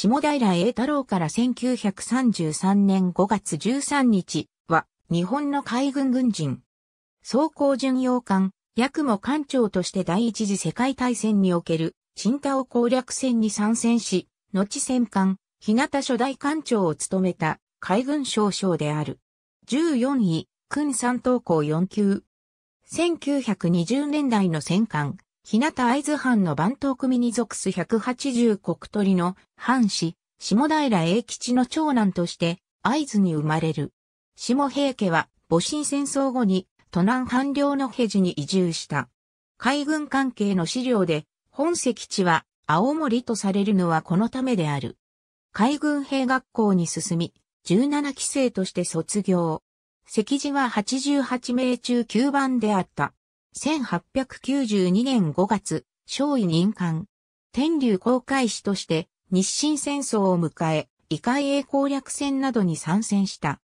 下平栄太郎から1933年5月13日は日本の海軍軍人。装甲巡洋艦、役も艦長として第一次世界大戦における、新田を攻略戦に参戦し、後戦艦、日向初代艦長を務めた海軍少将である。14位、軍三等校4級。1920年代の戦艦、日向会津藩の番頭組に属す180国鳥の藩士、下平英吉の長男として会津に生まれる。下平家は戊辰戦争後に都南藩領の平治に移住した。海軍関係の資料で本籍地は青森とされるのはこのためである。海軍兵学校に進み、17期生として卒業。席次は88名中9番であった。1892年5月、少尉任官。天竜航海士として日清戦争を迎え、異界英攻略戦などに参戦した。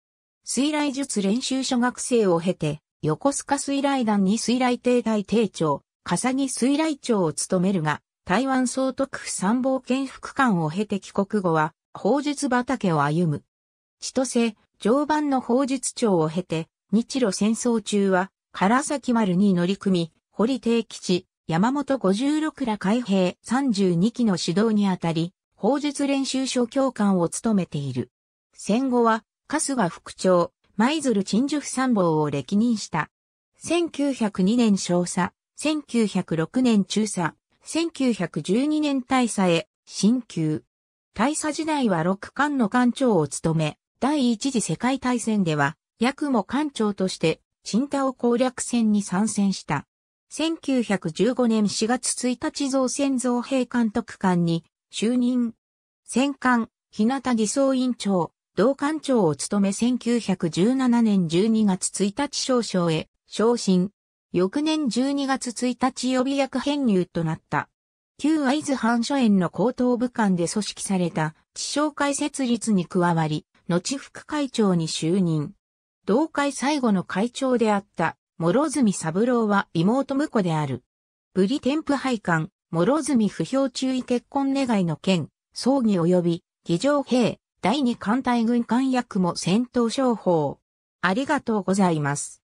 水雷術練習所学生を経て、横須賀水雷団に水雷艇隊艇長、笠木水雷長を務めるが、台湾総督府参謀権副官を経て帰国後は、法術畑を歩む。千歳、常磐の法術長を経て、日露戦争中は、唐崎丸に乗り組み、堀定吉、山本五十六ら海兵32期の指導にあたり、法術練習所教官を務めている。戦後は、春日副長、舞鶴陳府参謀を歴任した。1902年少佐、1906年中佐、1912年大佐へ、進級。大佐時代は六艦の艦長を務め、第一次世界大戦では、役も艦長として新ンタ攻略戦に参戦した。1915年4月1日造船造兵監督官に就任。戦艦、日向偽装委員長、同艦長を務め1917年12月1日少将へ昇進。翌年12月1日予備役編入となった。旧会津藩書園の高等部官で組織された地商会設立に加わり、後副会長に就任。同会最後の会長であった、諸住三郎は妹婿である。ブリ添付配管、諸住不評注意結婚願いの件、葬儀及び、議場兵、第二艦隊軍艦役も戦闘商法。ありがとうございます。